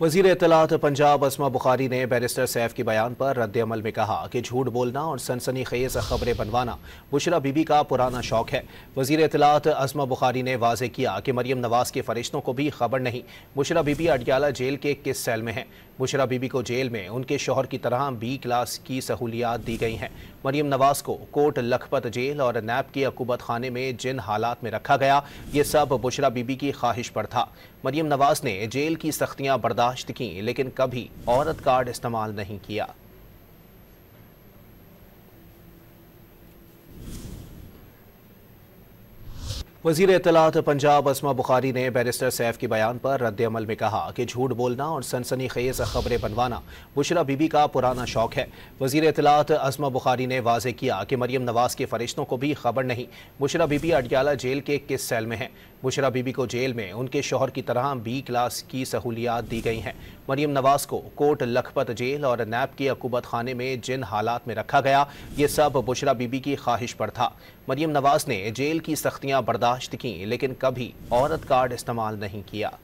वजीर अतलात पंजाब असमा बुखारी ने बैरिस्टर सैफ के बयान पर रद्दमल में कहा कि झूठ बोलना और सनसनी खेज खबरें बनवाना बुशरा बीबी का पुराना शौक है वजीर अतलात असमा बुखारी ने वाजे किया कि मरियम नवाज के फरिश्तों को भी खबर नहीं बुशरा बीबी अडियाला जेल के किस सेल में है बुशरा बीबी को जेल में उनके शोहर की तरह बी क्लास की सहूलियात दी गई हैं मरियम नवाज को कोट लखपत जेल और नैब की अकूबत खाने में जिन हालात में रखा गया ये सब बुशरा बीबी की ख्वाहिश पर था मरियम नवाज ने जेल की सख्तियां बर्दाश्त कं लेकिन कभी औरत कार्ड इस्तेमाल नहीं किया वजीर अतलात पंजाब असमा बुखारी ने बैरिस्टर सैफ के बयान पर रद्दमल में कहा कि झूठ बोलना और सनसनी खेज खबरें बनवाना बुशरा बीबी का पुराना शौक है वजीर इतलात असमा बुखारी ने वाजे किया कि मरियम नवाज के फरिश्तों को भी खबर नहीं बुशरा बीबी अडियाला जेल के किस सेल में है बुशरा बीबी को जेल में उनके शोहर की तरह बी क्लास की सहूलियात दी गई हैं मरियम नवाज को कोर्ट लखपत जेल और नैब की अकूबत खाने में जिन हालात में रखा गया ये सब बुशरा बीबी की ख्वाहिश पर था मरियम नवाज ने जेल की सख्तियां बर्दाश्त की लेकिन कभी औरत कार्ड इस्तेमाल नहीं किया